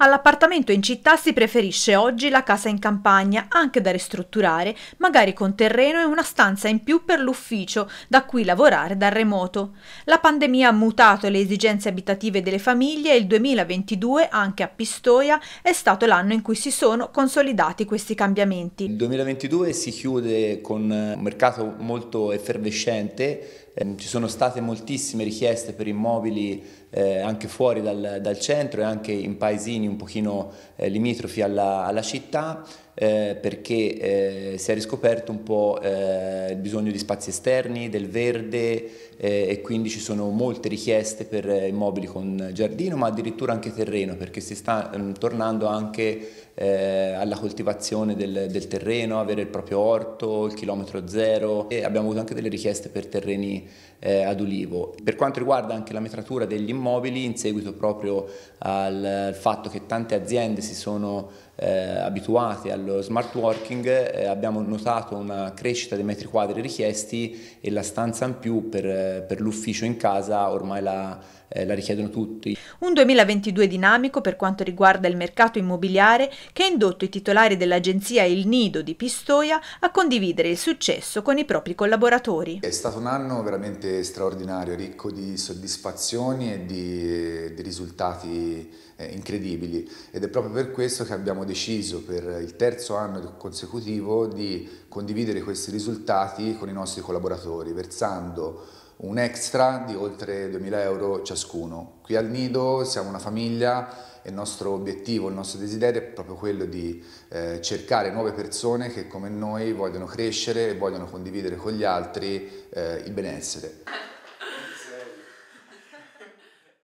All'appartamento in città si preferisce oggi la casa in campagna, anche da ristrutturare, magari con terreno e una stanza in più per l'ufficio, da cui lavorare da remoto. La pandemia ha mutato le esigenze abitative delle famiglie e il 2022, anche a Pistoia, è stato l'anno in cui si sono consolidati questi cambiamenti. Il 2022 si chiude con un mercato molto effervescente Ehm, ci sono state moltissime richieste per immobili eh, anche fuori dal, dal, centro e anche in paesini un pochino eh, limitrofi alla, alla città eh, perché eh, si è riscoperto un po' eh, il bisogno di spazi esterni, del verde eh, e quindi ci sono molte richieste per eh, immobili con giardino ma addirittura anche terreno perché si sta mm, tornando anche eh, alla coltivazione del, del, terreno, avere il proprio orto, il chilometro zero e abbiamo avuto anche delle richieste per terreni ad ulivo. Per quanto riguarda anche la metratura degli immobili in seguito proprio al fatto che tante aziende si sono eh, abituati allo smart working eh, abbiamo notato una crescita dei metri quadri richiesti e la stanza in più per, eh, per l'ufficio in casa ormai la, eh, la richiedono tutti. Un 2022 dinamico per quanto riguarda il mercato immobiliare che ha indotto i titolari dell'agenzia Il Nido di Pistoia a condividere il successo con i propri collaboratori. È stato un anno veramente straordinario, ricco di soddisfazioni e di, di risultati eh, incredibili ed è proprio per questo che abbiamo deciso per il terzo anno consecutivo di condividere questi risultati con i nostri collaboratori, versando un extra di oltre 2.000 euro ciascuno. Qui al Nido siamo una famiglia e il nostro obiettivo, il nostro desiderio è proprio quello di eh, cercare nuove persone che come noi vogliono crescere e vogliono condividere con gli altri eh, il benessere.